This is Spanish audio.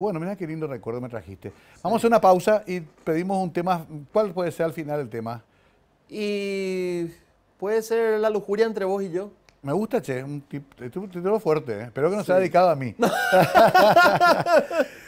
Bueno, mira qué lindo recuerdo me trajiste. Vamos a una pausa y pedimos un tema. ¿Cuál puede ser al final el tema? Y puede ser la lujuria entre vos y yo. Me gusta, che, un título fuerte. Eh. Espero que no sea dedicado a mí.